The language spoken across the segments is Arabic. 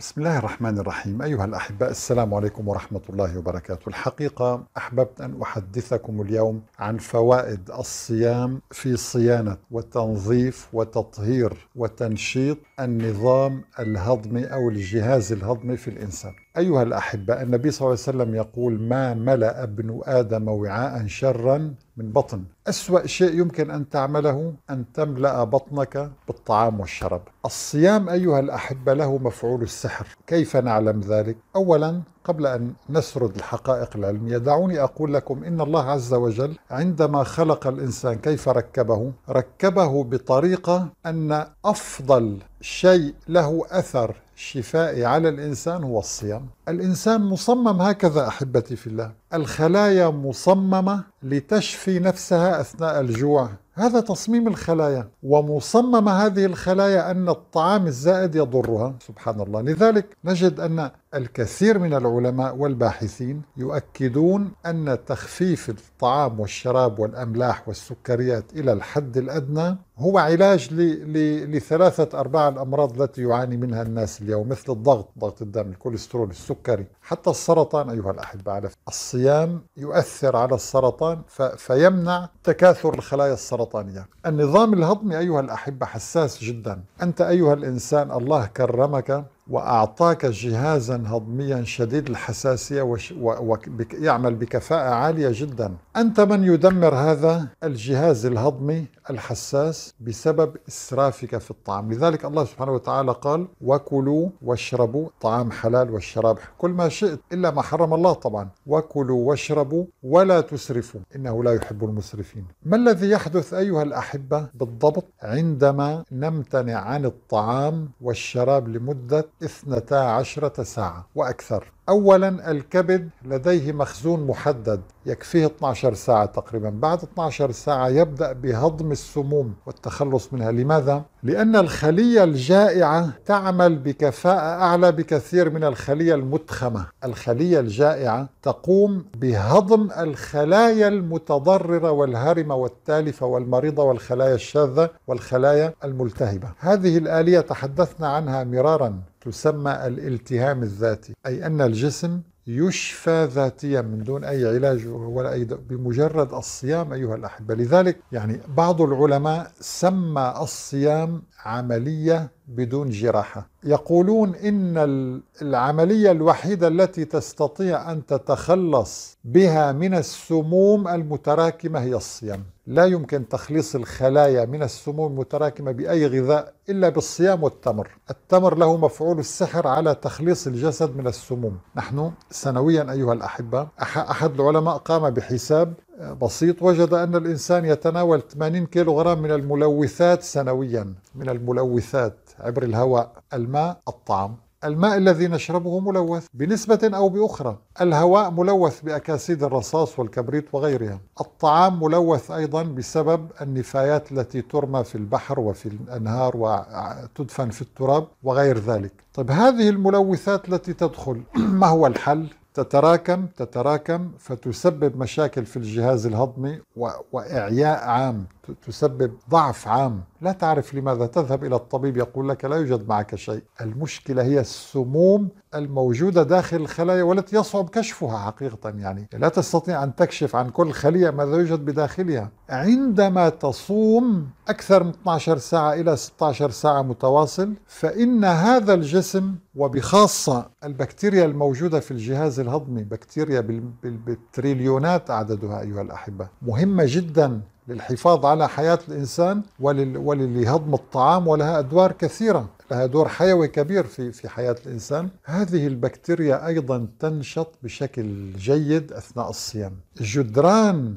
بسم الله الرحمن الرحيم أيها الأحباء السلام عليكم ورحمة الله وبركاته الحقيقة أحببت أن أحدثكم اليوم عن فوائد الصيام في صيانة وتنظيف وتطهير وتنشيط النظام الهضمي أو الجهاز الهضمي في الإنسان أيها الأحباء النبي صلى الله عليه وسلم يقول ما ملأ ابن آدم وعاء شرا من بطن أسوأ شيء يمكن أن تعمله أن تملأ بطنك بالطعام والشراب الصيام أيها الأحبة له مفعول السحر كيف نعلم ذلك؟ أولا قبل أن نسرد الحقائق العلمية دعوني أقول لكم إن الله عز وجل عندما خلق الإنسان كيف ركبه؟ ركبه بطريقة أن أفضل شيء له أثر شفائي على الإنسان هو الصيام الإنسان مصمم هكذا أحبتي في الله الخلايا مصممة لتشفي نفسها أثناء الجوع هذا تصميم الخلايا ومصممة هذه الخلايا أن الطعام الزائد يضرها سبحان الله لذلك نجد أن الكثير من العلماء والباحثين يؤكدون أن تخفيف الطعام والشراب والأملاح والسكريات إلى الحد الأدنى هو علاج لثلاثة أرباع الأمراض التي يعاني منها الناس اليوم مثل الضغط ضغط الدم الكوليسترول السكري حتى السرطان أيها الأحبة على الصيام الصيام يؤثر على السرطان فيمنع تكاثر الخلايا السرطانية النظام الهضمي أيها الأحبة حساس جدا أنت أيها الإنسان الله كرمك وأعطاك جهازا هضميا شديد الحساسية ويعمل بكفاءة عالية جدا أنت من يدمر هذا الجهاز الهضمي الحساس بسبب إسرافك في الطعام لذلك الله سبحانه وتعالى قال وكلوا واشربوا طعام حلال والشراب كل ما شئت إلا ما حرم الله طبعا وكلوا واشربوا ولا تسرفوا إنه لا يحب المسرفين ما الذي يحدث أيها الأحبة بالضبط عندما نمتنع عن الطعام والشراب لمدة اثنتا عشرة ساعة وأكثر أولا الكبد لديه مخزون محدد يكفيه 12 ساعة تقريبا بعد 12 ساعة يبدأ بهضم السموم والتخلص منها لماذا؟ لأن الخلية الجائعة تعمل بكفاءة أعلى بكثير من الخلية المتخمة الخلية الجائعة تقوم بهضم الخلايا المتضررة والهرمة والتالفة والمريضة والخلايا الشاذة والخلايا الملتهبة هذه الآلية تحدثنا عنها مرارا تسمى الالتهام الذاتي أي أن الجسم يشفى ذاتيا من دون أي علاج ولا أي دواء بمجرد الصيام أيها الأحبة لذلك يعني بعض العلماء سمى الصيام عملية بدون جراحة يقولون إن العملية الوحيدة التي تستطيع أن تتخلص بها من السموم المتراكمة هي الصيام لا يمكن تخليص الخلايا من السموم المتراكمة بأي غذاء إلا بالصيام والتمر التمر له مفعول السحر على تخليص الجسد من السموم نحن سنويا أيها الأحبة أحد العلماء قام بحساب بسيط وجد أن الإنسان يتناول 80 كيلوغرام من الملوثات سنويا من الملوثات عبر الهواء الماء الطعام الماء الذي نشربه ملوث بنسبة أو بأخرى الهواء ملوث بأكاسيد الرصاص والكبريت وغيرها الطعام ملوث أيضا بسبب النفايات التي ترمى في البحر وفي الأنهار وتدفن في التراب وغير ذلك طيب هذه الملوثات التي تدخل ما هو الحل؟ تتراكم تتراكم فتسبب مشاكل في الجهاز الهضمي وإعياء عام تسبب ضعف عام لا تعرف لماذا تذهب إلى الطبيب يقول لك لا يوجد معك شيء المشكلة هي السموم الموجودة داخل الخلايا والتي يصعب كشفها حقيقة يعني لا تستطيع أن تكشف عن كل خلية ماذا يوجد بداخلها عندما تصوم أكثر من 12 ساعة إلى 16 ساعة متواصل فإن هذا الجسم وبخاصة البكتيريا الموجودة في الجهاز الهضمي بكتيريا بالتريليونات عددها أيها الأحبة مهمة جدا للحفاظ على حياة الإنسان ولهضم الطعام ولها أدوار كثيرة لها دور حيوي كبير في في حياة الإنسان هذه البكتيريا أيضا تنشط بشكل جيد أثناء الصيام الجدران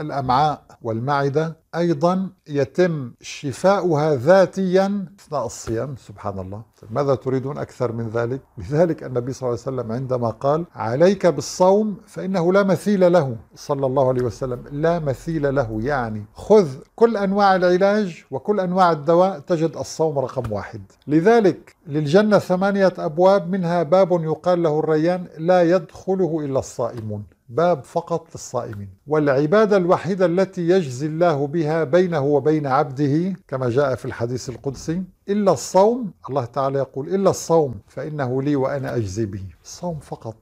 الامعاء والمعده ايضا يتم شفاؤها ذاتيا اثناء الصيام سبحان الله ماذا تريدون اكثر من ذلك لذلك النبي صلى الله عليه وسلم عندما قال عليك بالصوم فانه لا مثيل له صلى الله عليه وسلم لا مثيل له يعني خذ كل انواع العلاج وكل انواع الدواء تجد الصوم رقم واحد لذلك للجنه ثمانيه ابواب منها باب يقال له الريان لا يدخله الا الصائمون باب فقط للصائمين والعبادة الوحيدة التي يجزي الله بها بينه وبين عبده كما جاء في الحديث القدسي إلا الصوم الله تعالى يقول إلا الصوم فإنه لي وأنا أجزي به الصوم فقط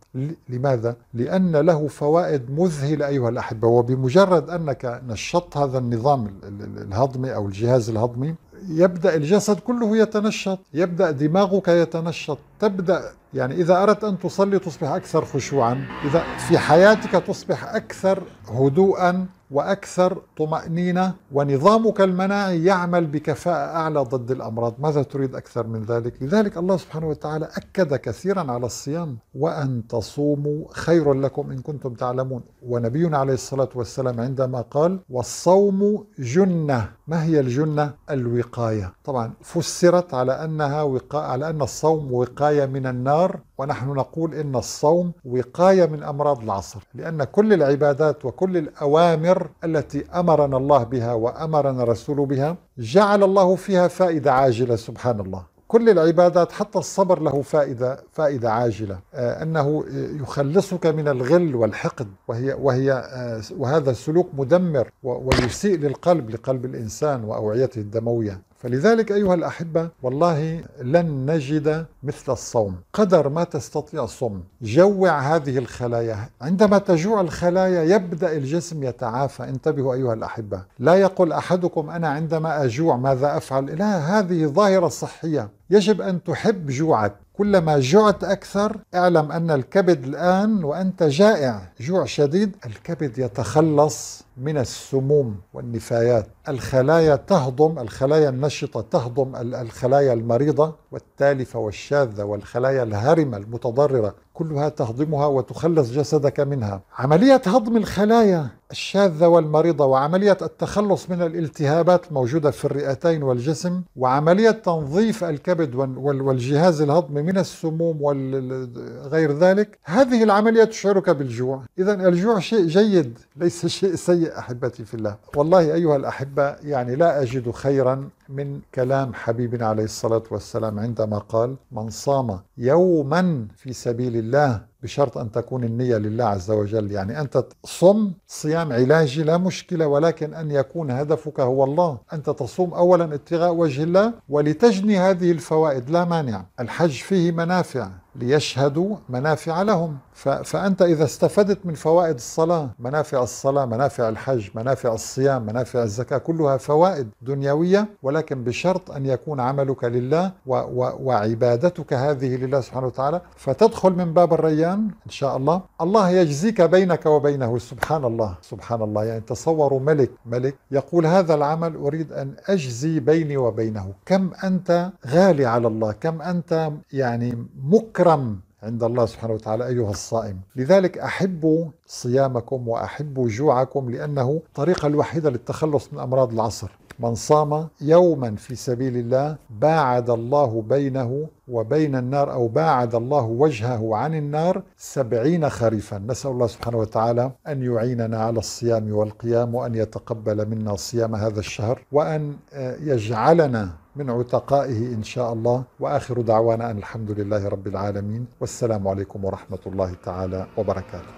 لماذا؟ لأن له فوائد مذهلة أيها الأحبة وبمجرد أنك نشطت هذا النظام الهضمي أو الجهاز الهضمي يبدأ الجسد كله يتنشط يبدأ دماغك يتنشط تبدأ يعني إذا أردت أن تصلي تصبح أكثر خشوعا إذا في حياتك تصبح أكثر هدوءا وأكثر طمأنينة ونظامك المناعي يعمل بكفاءة أعلى ضد الأمراض ماذا تريد أكثر من ذلك؟ لذلك الله سبحانه وتعالى أكد كثيرا على الصيام وأن تصوموا خير لكم إن كنتم تعلمون ونبينا عليه الصلاة والسلام عندما قال والصوم جنة ما هي الجنة؟ الوقاية طبعا فسرت على أنها وقا... على أن الصوم وقاية من النار ونحن نقول إن الصوم وقاية من أمراض العصر لأن كل العبادات وكل الأوامر التي أمرنا الله بها وأمرنا الرسول بها جعل الله فيها فائدة عاجلة سبحان الله كل العبادات حتى الصبر له فائدة فائدة عاجلة آه، أنه يخلصك من الغل والحقد وهي وهي آه، وهذا السلوك مدمر ويسيء للقلب لقلب الإنسان وأوعيته الدموية فلذلك أيها الأحبة والله لن نجد مثل الصوم قدر ما تستطيع الصوم جوع هذه الخلايا عندما تجوع الخلايا يبدأ الجسم يتعافى انتبهوا أيها الأحبة لا يقول أحدكم أنا عندما أجوع ماذا أفعل لا هذه ظاهرة صحية يجب أن تحب جوعك كلما جعت أكثر اعلم أن الكبد الآن وأنت جائع جوع شديد الكبد يتخلص من السموم والنفايات الخلايا تهضم الخلايا النشطة تهضم الخلايا المريضة والتالفة والشاذة والخلايا الهرمة المتضررة كلها تهضمها وتخلص جسدك منها عملية هضم الخلايا الشاذة والمريضة وعملية التخلص من الالتهابات الموجودة في الرئتين والجسم وعملية تنظيف الكبد والجهاز الهضمي من السموم وغير ذلك هذه العملية تشعرك بالجوع إذا الجوع شيء جيد ليس شيء سيء أحبتي في الله والله أيها الأحبة يعني لا أجد خيرا من كلام حبيبنا عليه الصلاه والسلام عندما قال من صام يوما في سبيل الله بشرط أن تكون النية لله عز وجل يعني أنت صم صيام علاجي لا مشكلة ولكن أن يكون هدفك هو الله أنت تصوم أولا ابتغاء وجه الله ولتجني هذه الفوائد لا مانع الحج فيه منافع ليشهدوا منافع لهم فأنت إذا استفدت من فوائد الصلاة منافع الصلاة منافع الحج منافع الصيام منافع الزكاة كلها فوائد دنيوية ولكن بشرط أن يكون عملك لله وعبادتك هذه لله سبحانه وتعالى فتدخل من باب الريان قريبا إن شاء الله الله يجزيك بينك وبينه سبحان الله سبحان الله يعني تصوروا ملك ملك يقول هذا العمل أريد أن أجزي بيني وبينه كم أنت غالي على الله كم أنت يعني مكرم عند الله سبحانه وتعالى أيها الصائم لذلك أحب صيامكم وأحب جوعكم لأنه الطريقة الوحيدة للتخلص من أمراض العصر من صام يوما في سبيل الله باعد الله بينه وبين النار أو باعد الله وجهه عن النار سبعين خريفا نسأل الله سبحانه وتعالى أن يعيننا على الصيام والقيام وأن يتقبل منا صيام هذا الشهر وأن آه، يجعلنا من عتقائه إن شاء الله وآخر دعوانا أن الحمد لله رب العالمين والسلام عليكم ورحمة الله تعالى وبركاته